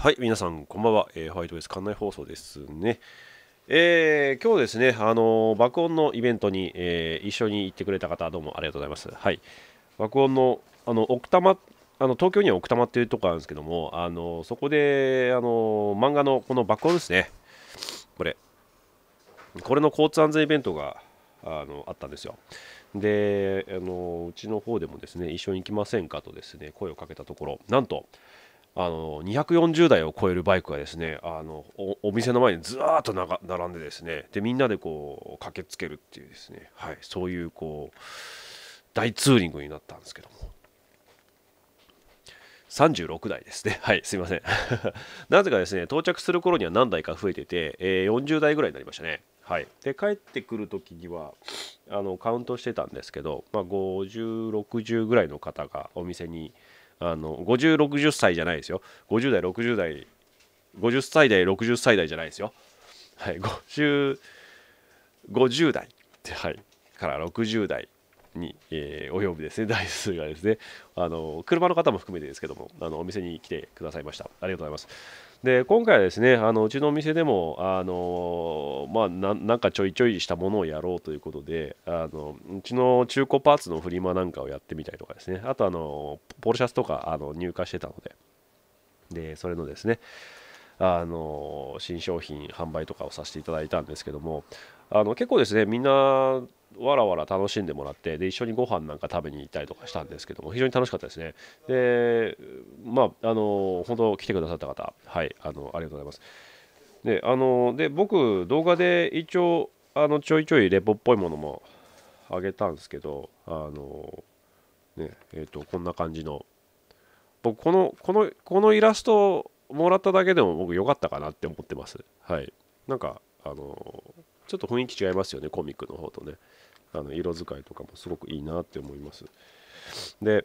はい、皆さん、こんばんは。えー、ホワイトです。館内放送ですね。えー、今日ですね、あのー、爆音のイベントに、え一緒に行ってくれた方、どうもありがとうございます。はい、爆音の、あの、奥多摩、あの東京には奥多摩っていうとこあるんですけども、あのそこで、あの漫画のこの爆音ですね、これ、これの交通安全イベントがあのあったんですよ。であの、うちの方でもですね、一緒に行きませんかとですね、声をかけたところ、なんと、あの240台を超えるバイクがですねあのお店の前にずらっと並んでですねでみんなでこう駆けつけるっていうですね、はい、そういうこう大ツーリングになったんですけども36台ですね。はい、すいません。なぜかですね、到着する頃には何台か増えてて、えー、40台ぐらいになりましたね。はい、で帰ってくる時にはあのカウントしてたんですけど、まあ、5060ぐらいの方がお店にあの5060歳じゃないですよ50代60代50歳代60歳代じゃないですよはい5050代はい、から60代に、えー、お呼びですね、台数がですね、あの車の方も含めてですけども、あのお店に来てくださいました。ありがとうございます。で今回はですねあのうちのお店でもあの、まあ、なんかちょいちょいしたものをやろうということであのうちの中古パーツのフリマなんかをやってみたりとかですねあとあのポルシャスとかあの入荷してたのででそれのですねあの新商品販売とかをさせていただいたんですけどもあの結構ですねみんなわらわら楽しんでもらってで一緒にご飯なんか食べに行ったりとかしたんですけども非常に楽しかったですねでまああの本当来てくださった方はいあのありがとうございますであので僕動画で一応あのちょいちょいレポっぽいものもあげたんですけどあのねえっ、ー、とこんな感じの僕このこのこのイラストをもらっただけでも僕良かったかなって思ってますはいなんかあのちょっと雰囲気違いますよねコミックの方とねあの色使いとかもすごくいいなって思いますで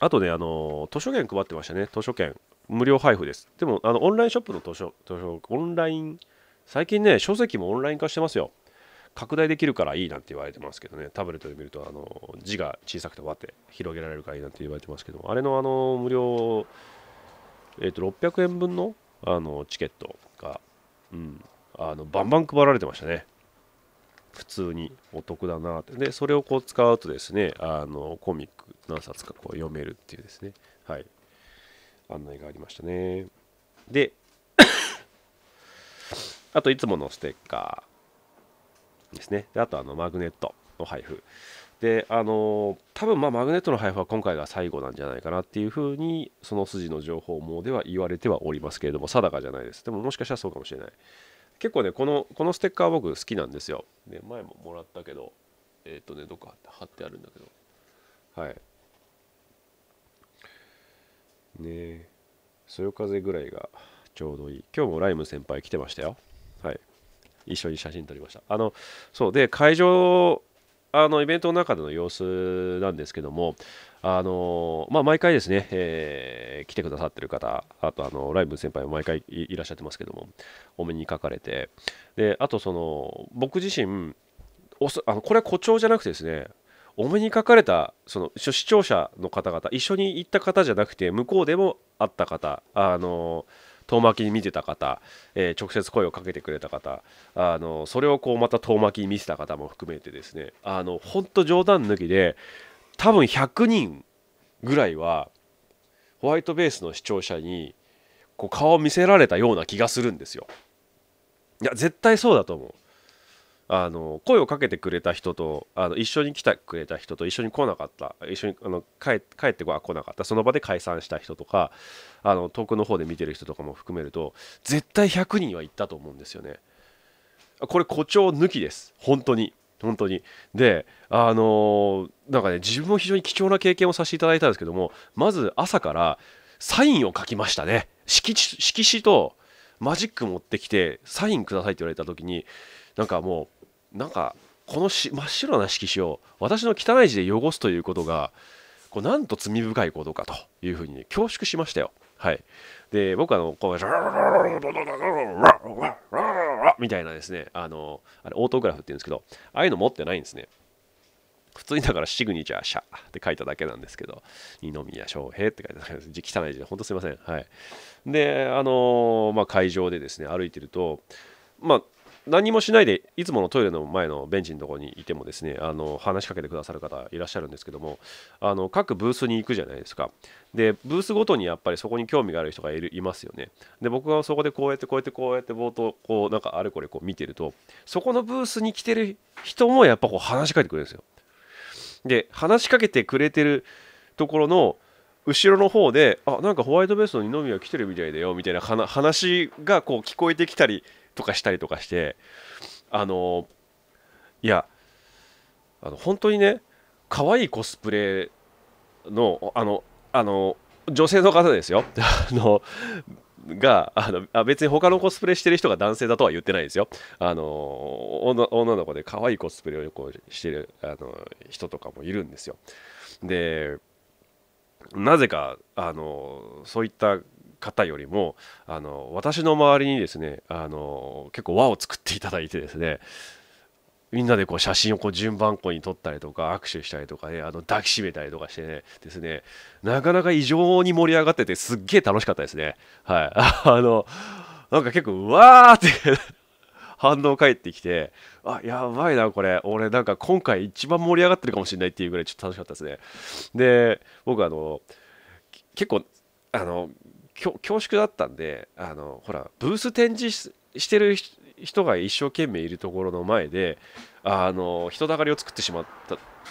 あとねあの図書券配ってましたね図書券無料配布ですでもあのオンラインショップの図書図書オンライン最近ね書籍もオンライン化してますよ拡大できるからいいなんて言われてますけどねタブレットで見るとあの字が小さくてわって広げられるからいいなんて言われてますけどあれのあの無料、えー、と600円分のあのチケットが、うん、あのバンバン配られてましたね普通にお得だなってでそれをこう使うとですねあのコミック何冊かこう読めるっていうですねはい案内がありましたねで あといつものステッカーですねであとあのマグネットの配布であの多分まあマグネットの配布は今回が最後なんじゃないかなっていうふうにその筋の情報網では言われてはおりますけれども定かじゃないですでももしかしたらそうかもしれない結構ねこのこのステッカー僕好きなんですよ、ね、前ももらったけどえっ、ー、とねどっか貼ってあるんだけどはいねそよ風ぐらいがちょうどいい今日もライム先輩来てましたよはい一緒に写真撮りましたあのそうで会場あのイベントの中での様子なんですけどもあのまあ、毎回ですね、えー、来てくださってる方、あとあのライブ先輩も毎回いらっしゃってますけども、お目にかかれて、であとその僕自身おそあの、これは誇張じゃなくてですね、お目にかかれたその視聴者の方々、一緒に行った方じゃなくて、向こうでも会った方、あの遠巻きに見てた方、えー、直接声をかけてくれた方あのそれをこうまた遠巻きに見せた方も含めてですねあの本当冗談抜きで多分100人ぐらいはホワイトベースの視聴者にこう顔を見せられたような気がするんですよ。いや絶対そうだと思う。あの声をかけてくれた人とあの一緒に来てくれた人と一緒に来なかった一緒にあの帰帰ってこなかったその場で解散した人とかあの遠くの方で見てる人とかも含めると絶対100人は行ったと思うんですよね。これ誇張抜きです本当に本当にであのなんかね自分も非常に貴重な経験をさせていただいたんですけどもまず朝からサインを書きましたね色色紙とマジック持ってきてサインくださいって言われた時になんかもうなんかこの真っ白な色紙を私の汚い字で汚すということがこうなんと罪深いことかというふうに、ね、恐縮しましたよ。はい。で、僕あの、こう、みたいなですね、あの、あれオートグラフって言うんですけど、ああいうの持ってないんですね。普通にだからシグニチャーシャって書いただけなんですけど、二宮翔平って書いてたんです。汚い字で、ほんとすいません。はい。で、あのまあ、会場でですね、歩いてると、まあ、何もしないでいつものトイレの前のベンチのところにいてもですねあの話しかけてくださる方いらっしゃるんですけどもあの各ブースに行くじゃないですかでブースごとにやっぱりそこに興味がある人がいるいますよねで僕がそこでこうやってこうやってこうやって冒頭こうなんかあれこれこう見てるとそこのブースに来てる人もやっぱこう話しかけてくれるんですよで話しかけてくれてるところの後ろの方であなんかホワイトベースの二宮来てるみたいだよみたいな話がこう聞こえてきたりとかしたりとかしてあのいやあの本当にね可愛いコスプレのあのあの女性の方ですよ あのがあのあ別に他のコスプレしてる人が男性だとは言ってないですよ。あの女の子で可愛いコスプレをこうしてるあの人とかもいるんですよ。でなぜかあのそういった方よりもあの私の周りにですねあの結構輪を作っていただいてですねみんなでこう写真をこう順番こに撮ったりとか握手したりとかねあの抱きしめたりとかしてねですねなかなか異常に盛り上がっててすっげえ楽しかったですねはい あのなんか結構うわーって 反応返ってきてあやばいなこれ俺なんか今回一番盛り上がってるかもしれないっていうぐらいちょっと楽しかったですねで僕あの結構あの恐縮だったんであのほらブース展示してる人が一生懸命いるところの前であの人だかりを作ってしまっ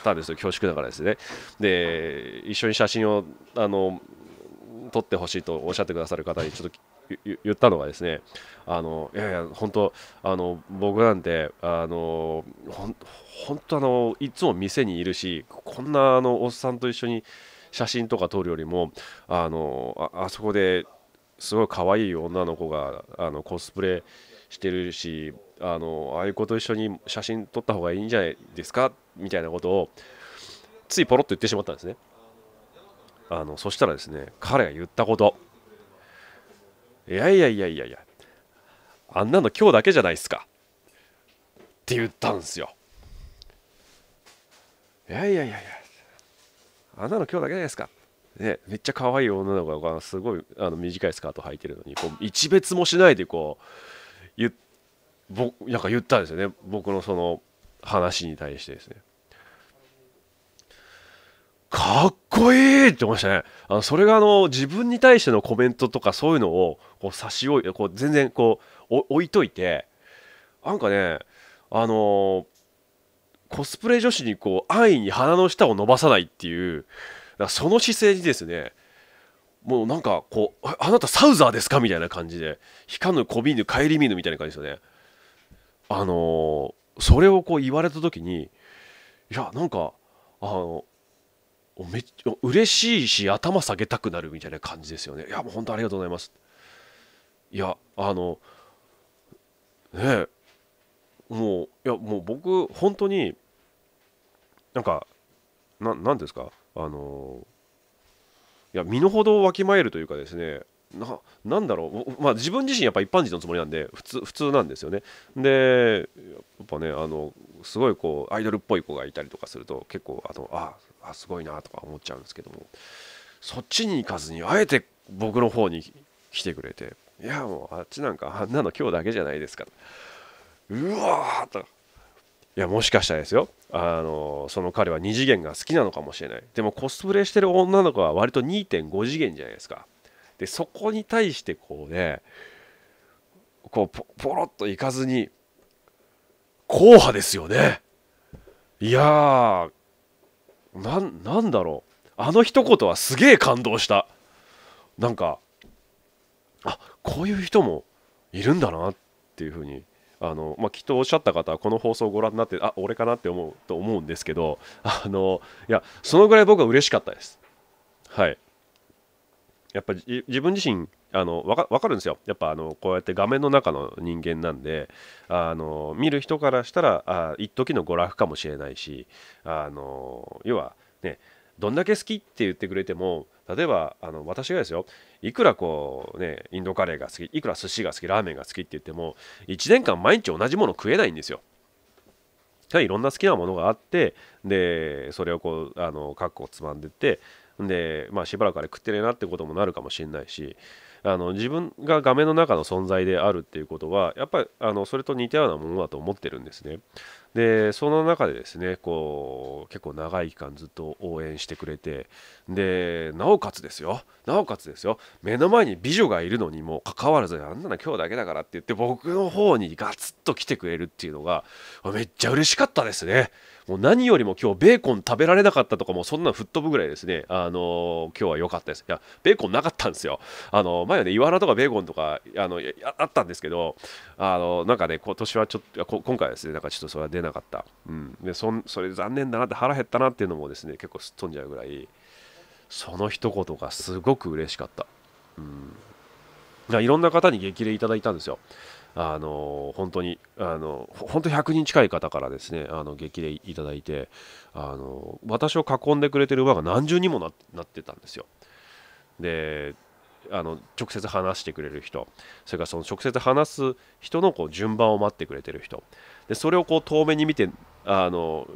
たんですよ恐縮だからですねで一緒に写真をあの撮ってほしいとおっしゃってくださる方にちょっと言ったのがですねあのいやいや本当あの僕なんてあの本当あのいつも店にいるしこんなあのおっさんと一緒に写真とか撮るよりもあのあそこですごい可愛い女の子があのコスプレしてるしあのああいう子と一緒に写真撮った方がいいんじゃないですかみたいなことをついポロッと言ってしまったんですねあのそしたらですね彼が言ったこといやいやいやいやいやあんなの今日だけじゃないですかって言ったんですよいやいやいやいやあなの今日だけじゃないですか。ね、めっちゃ可愛い女の子がすごいあの短いスカート履いてるのにこう一別もしないでこう言ぼなんか言ったんですよね僕のその話に対してですねかっこいいって思いましたねあのそれがあの自分に対してのコメントとかそういうのをこう差し置いてこう全然こう置いといてなんかねあのーコスプレ女子にこう安易に鼻の下を伸ばさないっていうその姿勢にですねもうなんかこうあなたサウザーですかみたいな感じで光かぬこびぬ帰り見ぬみたいな感じですよねあのー、それをこう言われた時にいやなんかあのめっ嬉しいし頭下げたくなるみたいな感じですよねいやもう本当ありがとうございますいやあのねえもういやもう僕本当になんかななんですかあのいや身の程をわきまえるというかですねななんだろう、まあ、自分自身やっぱ一般人のつもりなんで普通普通なんですよねでやっぱねあのすごいこうアイドルっぽい子がいたりとかすると結構あのああすごいなとか思っちゃうんですけどもそっちに行かずにあえて僕の方に来てくれていやもうあっちなんかあんなの今日だけじゃないですかうわーといやもしかしたらですよあのその彼は2次元が好きなのかもしれないでもコスプレしてる女の子は割と2.5次元じゃないですかでそこに対してこうねこうポロッといかずに硬派ですよねいやーなんだろうあの一言はすげえ感動したなんかあこういう人もいるんだなっていうふうにあの、まあ、きっとおっしゃった方はこの放送をご覧になってあ俺かなって思うと思うんですけどあのいやそのぐらい僕は嬉しかったです。はいやっぱり自分自身あの分か分かるんですよやっぱあのこうやって画面の中の人間なんであの見る人からしたらあ一時の娯楽かもしれないしあの要はねどんだけ好きって言ってくれても例えばあの私がですよいくらこうねインドカレーが好きいくら寿司が好きラーメンが好きって言っても1年間毎日同じもの食えないんですよ。いろんな好きなものがあってでそれをこうあのカッコつまんでってで、まあ、しばらくあれ食ってねえなってこともなるかもしれないしあの自分が画面の中の存在であるっていうことはやっぱりあのそれと似たようなものだと思ってるんですね。でその中でですねこう結構長い期間ずっと応援してくれてでなおかつですよなおかつですよ目の前に美女がいるのにもかかわらずあんなの今日だけだからって言って僕の方にガツッと来てくれるっていうのがめっちゃ嬉しかったですねもう何よりも今日ベーコン食べられなかったとかもそんな吹っ飛ぶぐらいですね、あのー、今日は良かったです。いや、ベーコンなかったんですよ。あのー、前はね、イワナとかベーコンとかあのあったんですけど、あのー、なんかね、今年はちょっと、今回はですね、なんかちょっとそれは出なかった。うん。で、そそれ残念だなって腹減ったなっていうのもですね、結構すっ飛んじゃうぐらい、その一言がすごく嬉しかった。うん。いろんな方に激励いただいたんですよ。あの本当にあの本当100人近い方からですねあの激励いただいてあの私を囲んでくれてる馬が何重にもなってたんですよ。であの直接話してくれる人それからその直接話す人のこう順番を待ってくれてる人でそれをこう遠目に見てあの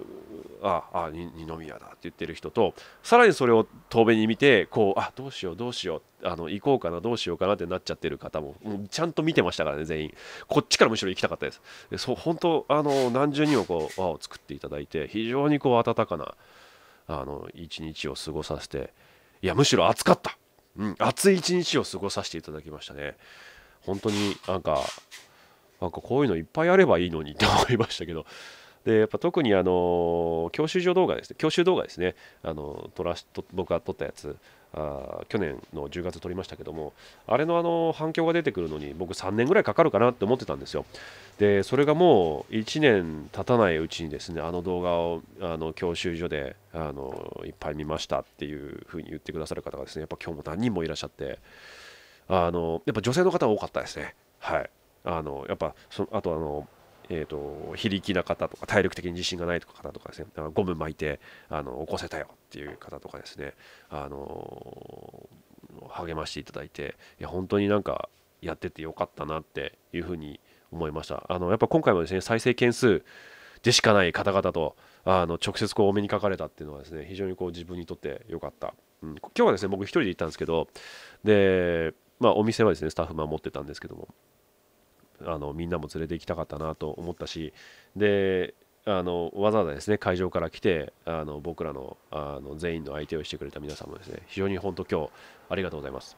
ああ二宮だって言ってる人とさらにそれを遠目に見てこうあどうしようどうしようあの行こうかなどうしようかなってなっちゃってる方も、ちゃんと見てましたからね全員こっちからむしろ行きたかったですでそう本当あの何重にもこう輪を作っていただいて非常にこう温かなあの一日を過ごさせていやむしろ暑かった、うん、暑い一日を過ごさせていただきましたね本当になんかなんかこういうのいっぱいあればいいのにって思いましたけどでやっぱ特にあの教習所動画ですね教習動画ですねあの撮らしと僕が撮ったやつあ去年の10月撮りましたけどもあれのあの反響が出てくるのに僕3年ぐらいかかるかなって思ってたんですよでそれがもう1年経たないうちにですねあの動画をあの教習所であのいっぱい見ましたっていうふうに言ってくださる方がですねやっぱ今日も何人もいらっしゃってあのやっぱ女性の方が多かったですねはいあのやっぱそあとあのえーと、非力な方とか体力的に自信がない方とかですねゴム巻いてあの起こせたよっていう方とかですね、あの励ましていただいていや本当になんかやっててよかったなっていうふうに思いましたあのやっぱ今回もですね再生件数でしかない方々とあの直接こうお目にかかれたっていうのはですね非常にこう自分にとってよかった、うん、今日はですね僕1人で行ったんですけどでまあ、お店はですねスタッフ守ってたんですけどもあのみんなも連れて行きたかったなと思ったしであのわざわざですね会場から来てあの僕らのあの全員の相手をしてくれた皆さんもですね非常に本当今日ありがとうございます。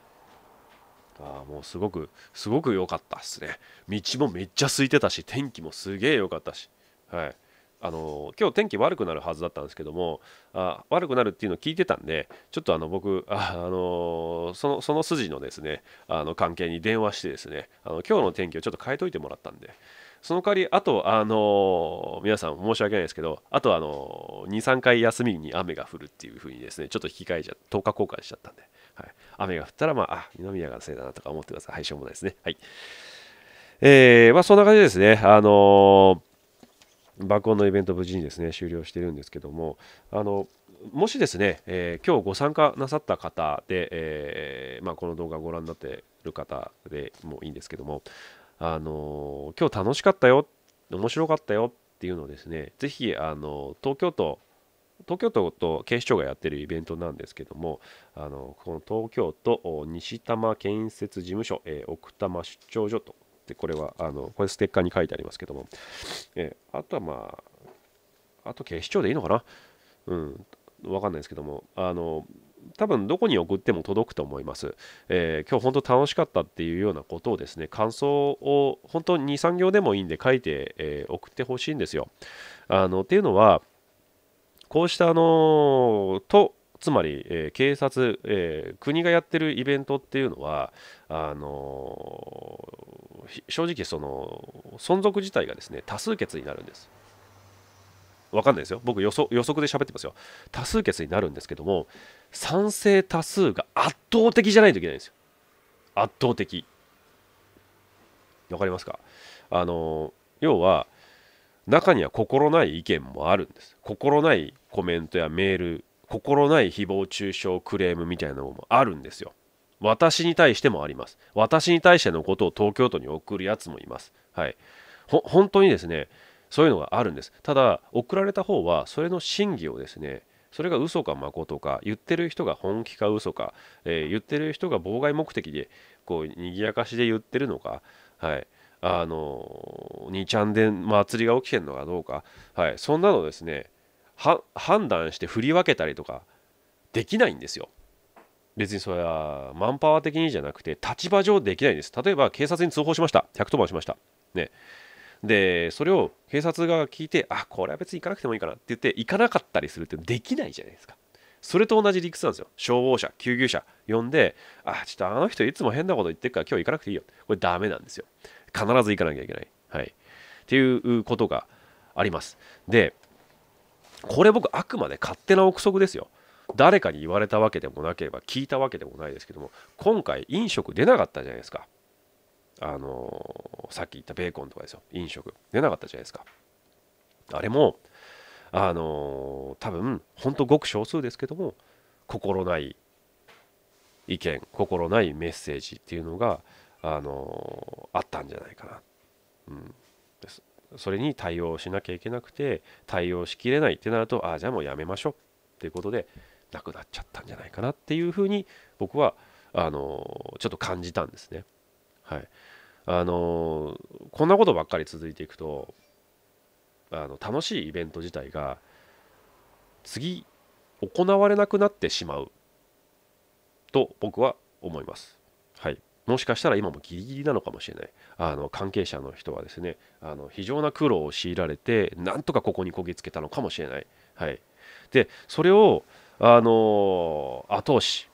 あもうすごくすごく良かったですね道もめっちゃ空いてたし天気もすげえ良かったしはいあの今日天気悪くなるはずだったんですけどもあ悪くなるっていうのを聞いてたんでちょっとあの僕あ、あのそのその筋のですねあの関係に電話してですねあの今日の天気をちょっと変えといてもらったんでその代わりあと、あの皆さん申し訳ないですけどあと、あの23回休みに雨が降るっていうふうにですねちょっと引き換えちゃ10日交換しちゃったんで、はい、雨が降ったら、まあ、あ二宮がせいだなとか思ってください。はい、しょうもないですね。はいえーまあ、そんな感じですね。あのー爆音のイベント無事にですね終了しているんですけどもあのもしですね、えー、今日ご参加なさった方で、えー、まあ、この動画をご覧になっている方でもいいんですけども、あの今日楽しかったよ面白かったよっていうのをですね是非、あの東京都東京都と警視庁がやってるイベントなんですけどもあのこの東京都西多摩建設事務所、え奥多摩出張所とってこれはあのこれステッカーに書いてありますけども、えー、あとはまああと警視庁でいいのかなうんわかんないですけどもあの多分どこに送っても届くと思います、えー、今日本当楽しかったっていうようなことをですね感想を本当に23行でもいいんで書いて、えー、送ってほしいんですよあのっていうのはこうしたあのとつまり、えー、警察、えー、国がやってるイベントっていうのはあのー、正直その存続自体がですね多数決になるんです。わかんないですよ僕予測で喋ってますよ多数決になるんですけども賛成多数が圧倒的じゃないといけないんですよ圧倒的わかりますかあの要は中には心ない意見もあるんです心ないコメントやメール心ない誹謗中傷クレームみたいなのもあるんですよ私に対してもあります私に対してのことを東京都に送るやつもいますはい本当にですねそういうのがあるんですただ送られた方はそれの真偽をですねそれが嘘か誠か言ってる人が本気か嘘か、えー、言ってる人が妨害目的でこう賑やかしで言ってるのかはいあの2ちゃんで祭りが起きてるのかどうかはいそんなのですね判断して振り分けたりとかできないんですよ。別にそれはマンパワー的にじゃなくて立場上できないんです。例えば警察に通報しました。110番しました。ね。で、それを警察が聞いて、あ、これは別に行かなくてもいいかなって言って行かなかったりするってできないじゃないですか。それと同じ理屈なんですよ。消防車、救急車呼んで、あ、ちょっとあの人いつも変なこと言ってるから今日行かなくていいよ。これダメなんですよ。必ず行かなきゃいけない。はい。っていうことがあります。で、これ僕あくまで勝手な憶測ですよ誰かに言われたわけでもなければ聞いたわけでもないですけども今回飲食出なかったじゃないですかあのー、さっき言ったベーコンとかですよ飲食出なかったじゃないですかあれもあのー、多分ほんとごく少数ですけども心ない意見心ないメッセージっていうのが、あのー、あったんじゃないかな、うん、ですそれに対応しなきゃいけなくて対応しきれないってなるとああじゃあもうやめましょうっていうことでなくなっちゃったんじゃないかなっていうふうに僕はあのちょっと感じたんですね。はい、あのこんなことばっかり続いていくとあの楽しいイベント自体が次行われなくなってしまうと僕は思います。はいもしかしたら今もギリギリなのかもしれないあの関係者の人はですねあの非常な苦労を強いられてなんとかここにこぎつけたのかもしれない、はい、でそれをあの後押し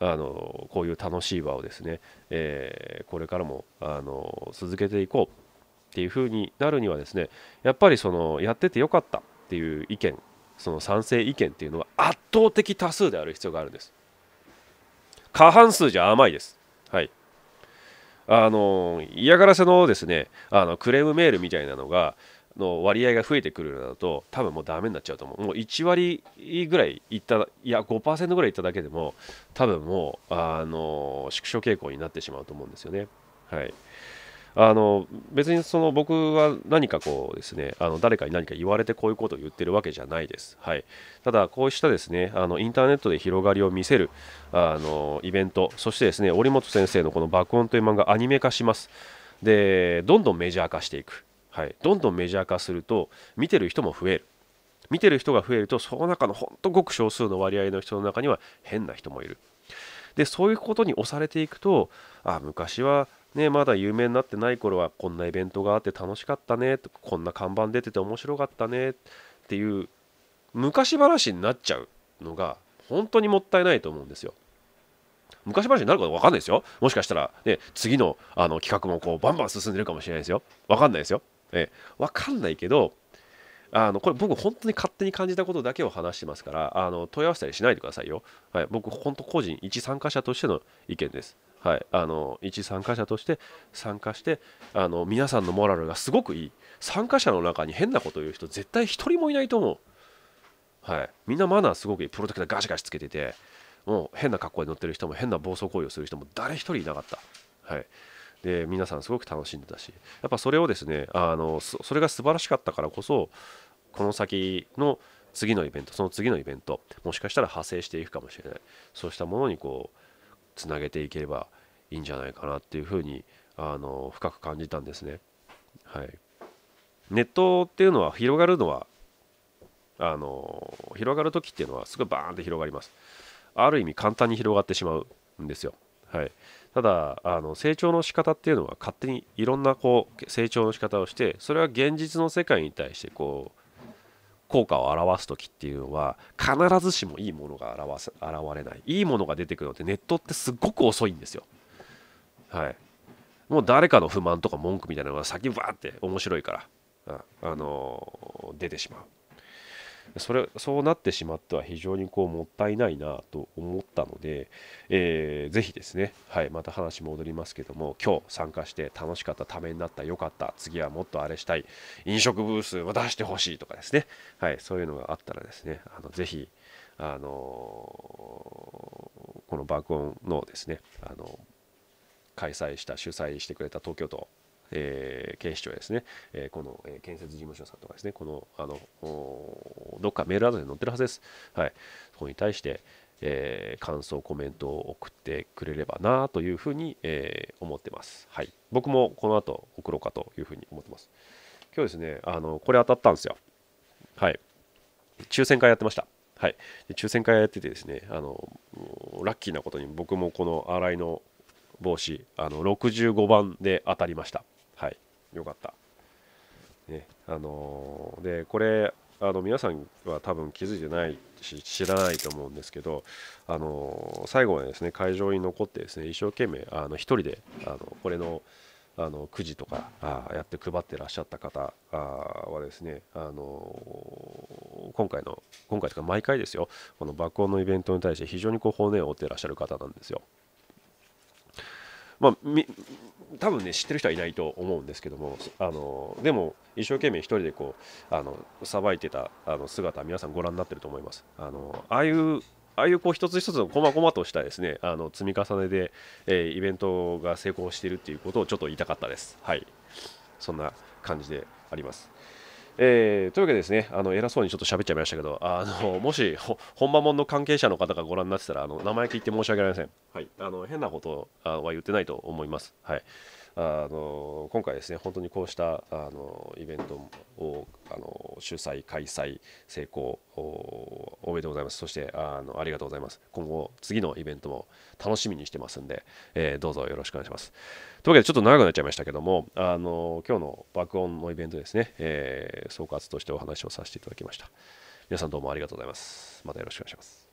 あのこういう楽しい場をですね、えー、これからもあの続けていこうっていう風になるにはですねやっぱりそのやっててよかったっていう意見その賛成意見っていうのは圧倒的多数である必要があるんです過半数じゃ甘いですはいあの嫌がらせのですねあのクレームメールみたいなのがの割合が増えてくるようだと多分もうダメになっちゃうと思うもう1割ぐらいいったいや5%ぐらいいっただけでも多分もうあの縮小傾向になってしまうと思うんですよねはいあの別にその僕は何かこうですねあの誰かに何か言われてこういうことを言ってるわけじゃないです。はい、ただ、こうしたですねあのインターネットで広がりを見せるあのイベント、そしてですね織本先生のこの爆音という漫画、アニメ化します。で、どんどんメジャー化していく。はい、どんどんメジャー化すると、見てる人も増える。見てる人が増えると、その中のほんとごく少数の割合の人の中には変な人もいる。でそういうことに押されていくとあ昔はね、まだ有名になってない頃はこんなイベントがあって楽しかったねとかこんな看板出てて面白かったねっていう昔話になっちゃうのが本当にもったいないと思うんですよ。昔話になること分かんないですよ。もしかしたら、ね、次のあの企画もこうバンバン進んでるかもしれないですよ。分かんないですよ。ええ、分かんないけどあのこれ僕本当に勝手に感じたことだけを話してますからあの問い合わせたりしないでくださいよ。はい、僕本当個人一参加者としての意見です。はい、あの一参加者として参加してあの皆さんのモラルがすごくいい参加者の中に変なこと言う人絶対1人もいないと思う、はい、みんなマナーすごくいいプロテクターガシガシつけててもう変な格好で乗ってる人も変な暴走行為をする人も誰一人いなかった、はい、で皆さんすごく楽しんでたしやっぱそれをですねあのそれが素晴らしかったからこそこの先の次のイベントその次のイベントもしかしたら派生していくかもしれないそうしたものにこうつなげていければいいんじゃないかなっていうふうにあの深く感じたんですね。はい、ネットっていうのは広がるのはあの広がる時っていうのはすぐバーンって広がります。ある意味簡単に広がってしまうんですよ。はい、ただあの成長の仕方っていうのは勝手にいろんなこう成長の仕方をしてそれは現実の世界に対してこう効果を表す時っていうのは必ずしもいいものが現す現れないいいものが出てくるのってネットってすごく遅いんですよはいもう誰かの不満とか文句みたいなのが先わーって面白いから、うん、あのー、出てしまうそれそうなってしまっては非常にこうもったいないなと思ったので、えー、ぜひですね、はい、また話戻りますけども今日参加して楽しかったためになった良かった次はもっとあれしたい飲食ブースを出してほしいとかですね、はい、そういうのがあったらですねあのぜひあのー、この爆音のですね、あのー、開催した主催してくれた東京都えー、警視庁やですね、えー、この、えー、建設事務所さんとかですね、この、あの、どっかメールアドレスに載ってるはずです。はい。そこに対して、えー、感想、コメントを送ってくれればなというふうに、えー、思ってます。はい。僕もこの後送ろうかというふうに思ってます。今日ですね、あの、これ当たったんですよ。はい。抽選会やってました。はい。抽選会やっててですね、あの、ラッキーなことに僕もこの新井の帽子、あの、65番で当たりました。はいよかった、ねあのー、でこれあの皆さんは多分気づいてないし知らないと思うんですけど、あのー、最後まですね会場に残ってですね一生懸命あの1人であのこれのあのくじとかあやって配ってらっしゃった方はですね、あの今回の今回とか毎回ですよこの爆音のイベントに対して非常にこう骨を折ってらっしゃる方なんですよ。まあ、多分ね知ってる人はいないと思うんですけどもあのでも一生懸命1人でこうあのさばいてたあの姿皆さんご覧になってると思いますあのああいうああいうこう一つ一つのこまこまとしたですねあの積み重ねで、えー、イベントが成功しているっていうことをちょっと言いたかったですはいそんな感じでありますえー、というわけでですねあの偉そうにちょっと喋っちゃいましたけどあのもし本間門の関係者の方がご覧になってたらあの生意気言って申し訳ありません、はい、あの変なことは言ってないと思います。はいあの今回ですね本当にこうしたあのイベントをあの主催開催成功おめでとうございますそしてあのありがとうございます今後次のイベントも楽しみにしてますんで、えー、どうぞよろしくお願いしますというわけでちょっと長くなっちゃいましたけどもあの今日の爆音のイベントですね、えー、総括としてお話をさせていただきました皆さんどうもありがとうございますまたよろしくお願いします